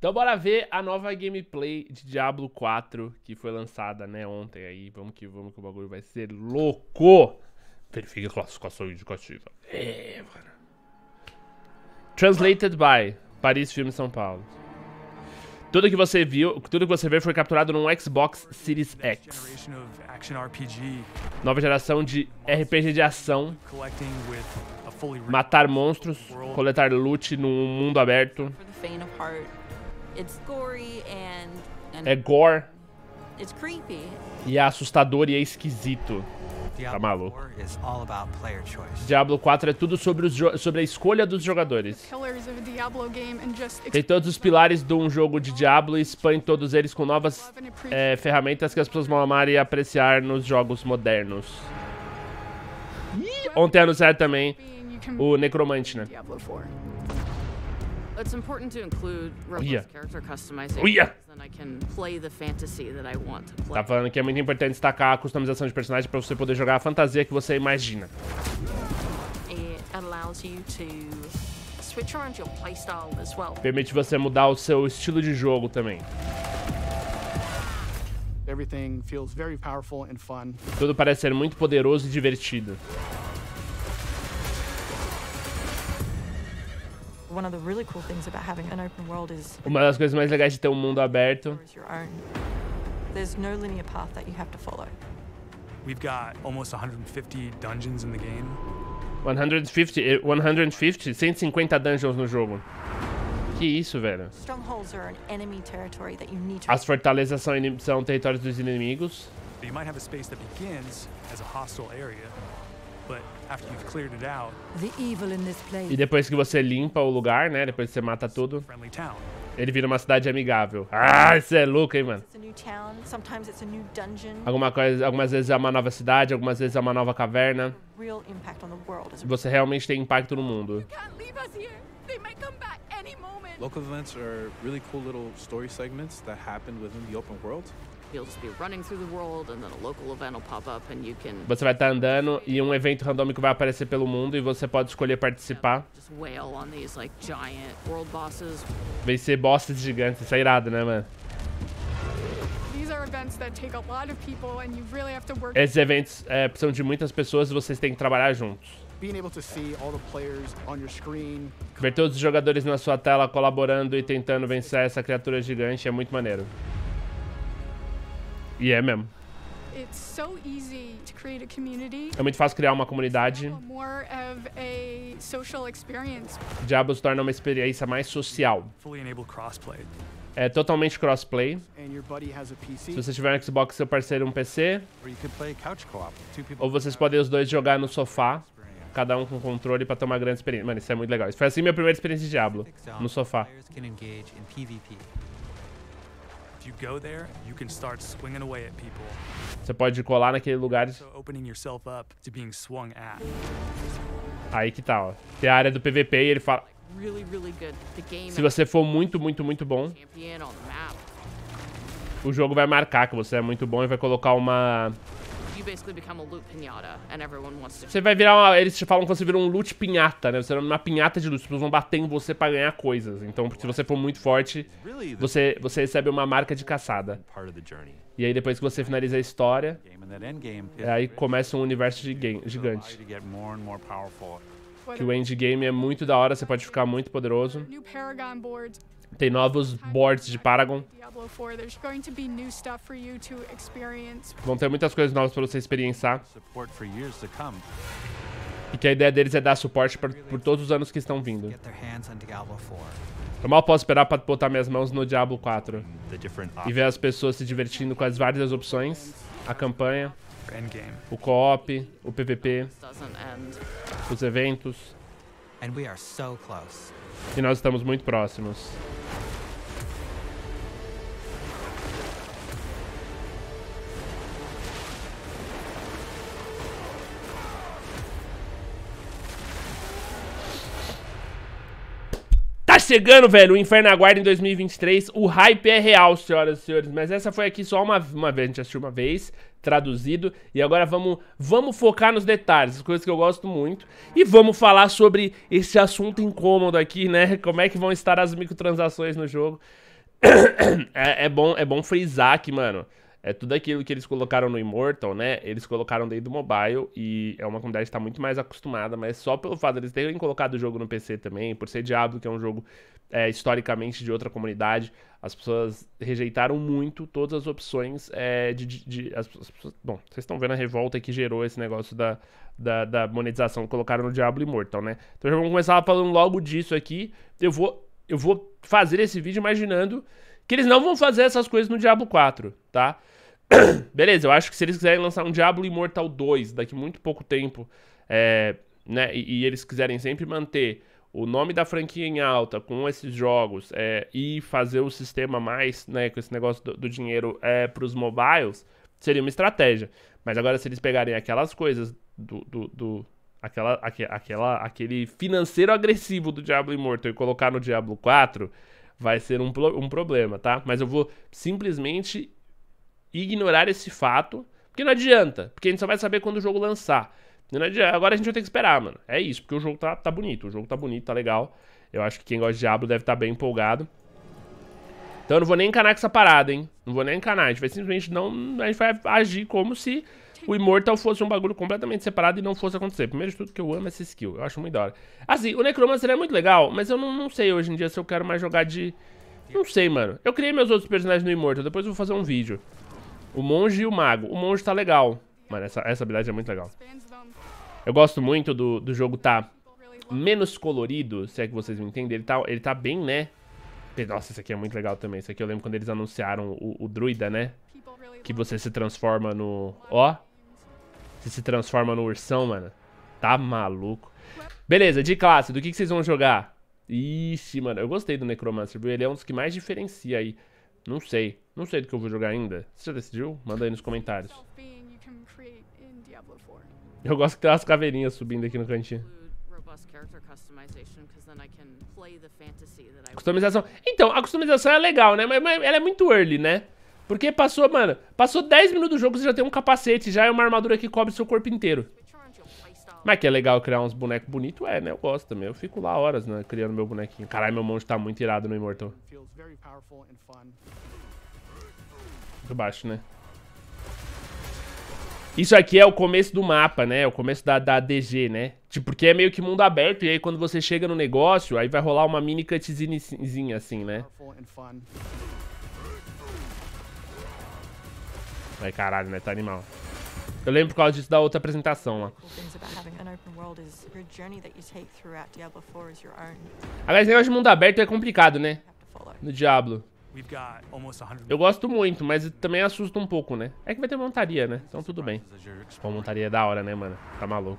Então bora ver a nova gameplay de Diablo 4 que foi lançada, né, ontem aí. Vamos que vamos que o bagulho vai ser louco. Verifique a classificação indicativa. É, mano. Translated by Paris Filme São Paulo. Tudo que você viu, tudo que você vê foi capturado num Xbox Series X. Nova geração de RPG de ação. Matar monstros, coletar loot num mundo aberto. É gore. E é assustador e é esquisito. Tá maluco. Diablo 4 é tudo sobre, os sobre a escolha dos jogadores. Tem todos os pilares de um jogo de Diablo e expõe todos eles com novas é, ferramentas que as pessoas vão amar e apreciar nos jogos modernos. Ontem é ontem anunciaram também o Necromante, né? It's important to include oh, yeah. character customization. Oh, yeah. Then I can play the fantasy that I want to play. Tá falando que é muito importante destacar a customização de personagem para você poder jogar a fantasia que você imagina. It allows you to switch around your playstyle as well. Permite você mudar o seu estilo de jogo também. Everything feels very powerful and fun. Tudo parece ser muito poderoso e divertido. Uma das coisas mais legais de ter um mundo aberto. There's no linear path that you have to follow. We've got almost 150 dungeons in the game. 150, 150, 150 dungeons no jogo. Que isso, velho. As fortalezas são, são territórios dos inimigos. you might have a space that begins as a hostile area e depois que você limpa o lugar, né? Depois que você mata tudo. Ele vira uma cidade amigável. Ah, isso é louco, hein, mano? Alguma coisa, algumas vezes é uma nova cidade, algumas vezes é uma nova caverna. Você realmente tem impacto no mundo. Local events are really cool little story segments that happen within the open world. Você vai estar tá andando e um evento randômico vai aparecer pelo mundo e você pode escolher participar. Vencer bosses gigantes, isso é irado, né, mano? Esses eventos é, precisam de muitas pessoas e vocês têm que trabalhar juntos. Ver todos os jogadores na sua tela colaborando e tentando vencer essa criatura gigante é muito maneiro. E é mesmo. É muito fácil criar uma comunidade. Diablo se torna uma experiência mais social. É totalmente crossplay. Se você tiver um Xbox, seu parceiro um PC. Ou vocês podem os dois jogar no sofá, cada um com controle para ter uma grande experiência. Mano, isso é muito legal. Isso foi assim minha primeira experiência de Diablo, no sofá you go there, you can start swinging away at people. Você pode colar naquele lugar. Aí que tá, ó. Tem a área do PVP e ele fala... Se você for muito, muito, muito bom, o jogo vai marcar que você é muito bom e vai colocar uma você vai virar uma... Eles te falam que você virou um loot pinhata, né? Você é uma pinhata de loot. As pessoas vão bater em você pra ganhar coisas. Então, se você for muito forte, você, você recebe uma marca de caçada. E aí, depois que você finaliza a história, é aí começa um universo gigante. Que o endgame é muito da hora, você pode ficar muito poderoso. Tem novos boards de Paragon. Vão ter muitas coisas novas para você experienciar. E que a ideia deles é dar suporte pra, por todos os anos que estão vindo. Eu mal posso esperar para botar minhas mãos no Diablo 4 e ver as pessoas se divertindo com as várias opções, a campanha, o co-op, o PVP, os eventos. E nós estamos muito próximos. chegando, velho, o Inferno Aguarda em 2023. O hype é real, senhoras e senhores. Mas essa foi aqui só uma, uma vez, a gente assistiu uma vez, traduzido. E agora vamos, vamos focar nos detalhes, as coisas que eu gosto muito. E vamos falar sobre esse assunto incômodo aqui, né? Como é que vão estar as microtransações no jogo. É, é bom, é bom frisar aqui, mano, é tudo aquilo que eles colocaram no Immortal, né? Eles colocaram dentro do mobile e é uma comunidade que está muito mais acostumada, mas só pelo fato deles de terem colocado o jogo no PC também, por ser Diablo, que é um jogo é, historicamente de outra comunidade, as pessoas rejeitaram muito todas as opções é, de. de, de as, as, bom, vocês estão vendo a revolta que gerou esse negócio da, da, da monetização que colocaram no Diablo Immortal, né? Então já vamos começar falando logo disso aqui. Eu vou, eu vou fazer esse vídeo imaginando que eles não vão fazer essas coisas no Diablo 4, tá? Beleza, eu acho que se eles quiserem lançar um Diablo Immortal 2 daqui muito pouco tempo, é, né, e, e, eles quiserem sempre manter o nome da franquia em alta com esses jogos é, e fazer o sistema mais, né, com esse negócio do, do dinheiro é, para os mobiles, seria uma estratégia. Mas agora se eles pegarem aquelas coisas do, do, do aquela, aque, aquela, aquele financeiro agressivo do Diablo Immortal e colocar no Diablo 4, vai ser um, um problema, tá? Mas eu vou simplesmente ignorar esse fato, porque não adianta, porque a gente só vai saber quando o jogo lançar. Não adianta, agora a gente vai ter que esperar, mano. É isso, porque o jogo tá, tá bonito, o jogo tá bonito, tá legal. Eu acho que quem gosta de Diablo deve estar tá bem empolgado. Então eu não vou nem encanar com essa parada, hein? Não vou nem encanar, a gente vai simplesmente não... A gente vai agir como se o Immortal fosse um bagulho completamente separado e não fosse acontecer. Primeiro de tudo que eu amo essa skill, eu acho muito da hora. Assim, o Necromancer é muito legal, mas eu não, não sei hoje em dia se eu quero mais jogar de... Não sei, mano. Eu criei meus outros personagens no Immortal, depois eu vou fazer um vídeo. O monge e o mago. O monge tá legal. Mano, essa, essa habilidade é muito legal. Eu gosto muito do, do jogo tá menos colorido, se é que vocês me entendem. Ele tá, ele tá bem, né? Nossa, esse aqui é muito legal também. Esse aqui eu lembro quando eles anunciaram o, o druida, né? Que você se transforma no... Ó! Você se transforma no ursão, mano. Tá maluco. Beleza, de classe, do que, que vocês vão jogar? Ixi, mano, eu gostei do Necromancer, viu? Ele é um dos que mais diferencia aí. Não sei. Não sei do que eu vou jogar ainda. Você já decidiu? Manda aí nos comentários. Eu gosto que tem umas caveirinhas subindo aqui no cantinho. Customização. Então, a customização é legal, né? Mas, ela é muito early, né? Porque passou, mano, passou 10 minutos do jogo, você já tem um capacete, já é uma armadura que cobre seu corpo inteiro. Mas que é legal criar uns bonecos bonitos, é, né? Eu gosto também. Eu fico lá horas, né? Criando meu bonequinho. Caralho, meu monge tá muito irado no Immortal por baixo, né? Isso aqui é o começo do mapa, né? É o começo da, da DG, né? Tipo, porque é meio que mundo aberto, e aí quando você chega no negócio, aí vai rolar uma mini cutscenezinha assim, né? Ai, caralho, né? Tá animal. Eu lembro por causa disso da outra apresentação lá. Aliás, negócio de mundo aberto é complicado, né? No Diablo. Eu gosto muito, mas também assusta um pouco, né? É que vai ter montaria, né? Então tudo bem. Pô, montaria é da hora, né, mano? Tá maluco.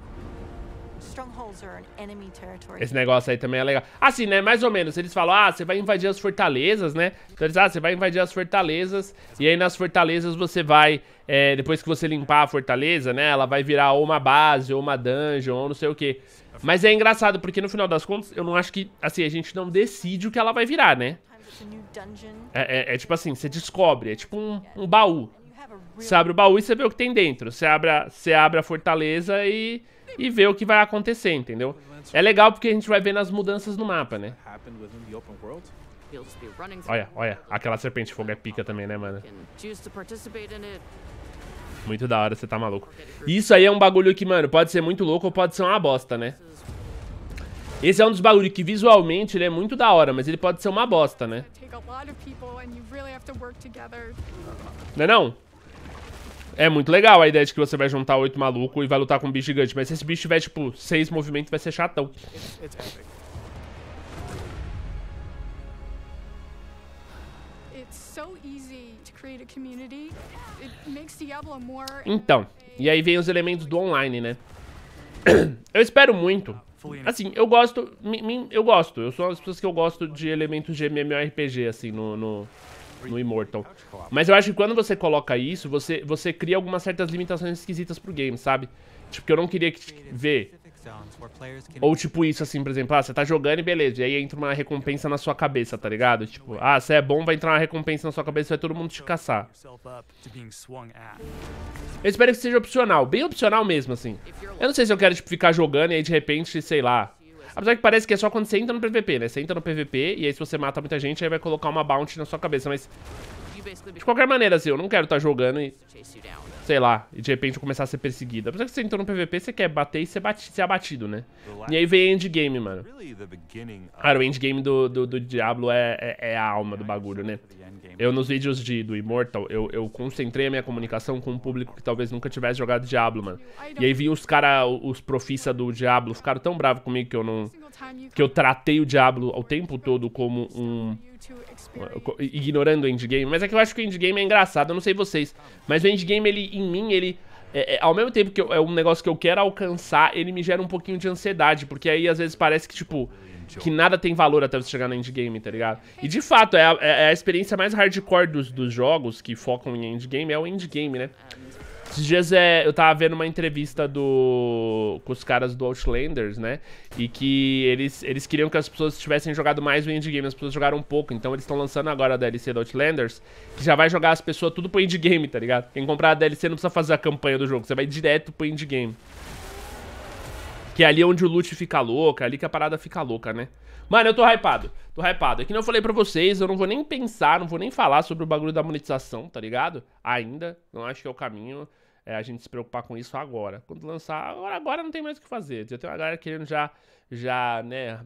Esse negócio aí também é legal. Assim, né? Mais ou menos. Eles falam, ah, você vai invadir as fortalezas, né? Então eles, ah, você vai invadir as fortalezas. E aí nas fortalezas você vai, é, depois que você limpar a fortaleza, né? Ela vai virar ou uma base, ou uma dungeon, ou não sei o que. Mas é engraçado, porque no final das contas, eu não acho que, assim, a gente não decide o que ela vai virar, né? É, é, é tipo assim, você descobre, é tipo um, um baú. Você abre o baú e você vê o que tem dentro. Você abre a, você abre a fortaleza e, e vê o que vai acontecer, entendeu? É legal porque a gente vai vendo as mudanças no mapa, né? Olha, olha. Aquela serpente de fogo é pica também, né, mano? Muito da hora, você tá maluco. Isso aí é um bagulho que, mano, pode ser muito louco ou pode ser uma bosta, né? Esse é um dos bagulhos que visualmente ele é muito da hora, mas ele pode ser uma bosta, né? Não é não? É muito legal a ideia de que você vai juntar oito malucos e vai lutar com um bicho gigante, mas se esse bicho tiver, tipo, seis movimentos, vai ser chatão. Então, e aí vem os elementos do online, né? Eu espero muito Assim, eu gosto. eu gosto. Eu sou uma das pessoas que eu gosto de elementos de MMORPG, assim, no, no, no Immortal. Mas eu acho que quando você coloca isso, você, você cria algumas certas limitações esquisitas pro game, sabe? Tipo, que eu não queria que, tipo, ver Tipo Ou tipo isso, assim, por exemplo, ah, você tá jogando e beleza, e aí entra uma recompensa na sua cabeça, tá ligado? Tipo, ah, você é bom, vai entrar uma recompensa na sua cabeça e vai todo mundo te caçar. Eu espero que seja opcional, bem opcional mesmo, assim. Eu não sei se eu quero, tipo, ficar jogando e aí de repente, sei lá... Apesar que parece que é só quando você entra no PVP, né? Você entra no PVP e aí se você mata muita gente, aí vai colocar uma bounty na sua cabeça, mas... De qualquer maneira, assim, eu não quero estar tá jogando e... Né? Sei lá, e de repente eu começar a ser perseguida. Apesar que você entrou no PVP, você quer bater e ser, ser abatido, né? E aí vem endgame, mano. Cara, o endgame do, do, do Diablo é, é, é, a alma do bagulho, né? Eu, nos vídeos de, do Immortal, eu, eu concentrei a minha comunicação com um público que talvez nunca tivesse jogado Diablo, mano. E aí vi os cara, os profissa do Diablo, ficaram tão bravos comigo que eu não... Que eu tratei o Diablo ao tempo todo como um ignorando o endgame, mas é que eu acho que o endgame é engraçado, eu não sei vocês, mas o endgame, ele, em mim, ele... É, é, ao mesmo tempo que eu, é um negócio que eu quero alcançar, ele me gera um pouquinho de ansiedade, porque aí às vezes parece que, tipo, que nada tem valor até você chegar no endgame, tá ligado? E de fato, é a, é, é a experiência mais hardcore dos, dos jogos que focam em endgame, é o endgame, né? Esses dias é, eu tava vendo uma entrevista do com os caras do Outlanders, né? E que eles, eles queriam que as pessoas tivessem jogado mais o endgame, as pessoas jogaram um pouco. Então eles estão lançando agora a DLC do Outlanders, que já vai jogar as pessoas tudo pro endgame, tá ligado? Quem comprar a DLC não precisa fazer a campanha do jogo, você vai direto pro endgame. Que é ali onde o loot fica louca, é ali que a parada fica louca, né? Mano, eu tô hypado, tô hypado. É que não falei pra vocês, eu não vou nem pensar, não vou nem falar sobre o bagulho da monetização, tá ligado? Ainda, não acho que é o caminho é, a gente se preocupar com isso agora. Quando lançar, agora, agora não tem mais o que fazer. Já tem uma galera querendo já, já, né,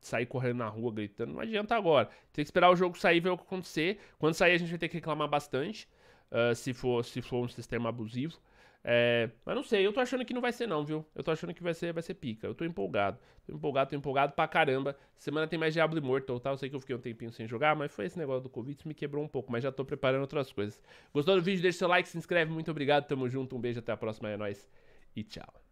sair correndo na rua gritando. Não adianta agora. Tem que esperar o jogo sair e ver o que acontecer. Quando sair, a gente vai ter que reclamar bastante. Uh, se, for, se for um sistema abusivo. É, mas não sei, eu tô achando que não vai ser não, viu? Eu tô achando que vai ser, vai ser pica. Eu tô empolgado. Tô empolgado, tô empolgado pra caramba. Semana tem mais Diablo Immortal, tá? Eu sei que eu fiquei um tempinho sem jogar, mas foi esse negócio do Covid, isso me quebrou um pouco, mas já tô preparando outras coisas. Gostou do vídeo? Deixa seu like, se inscreve, muito obrigado, tamo junto, um beijo, até a próxima, é nóis e tchau.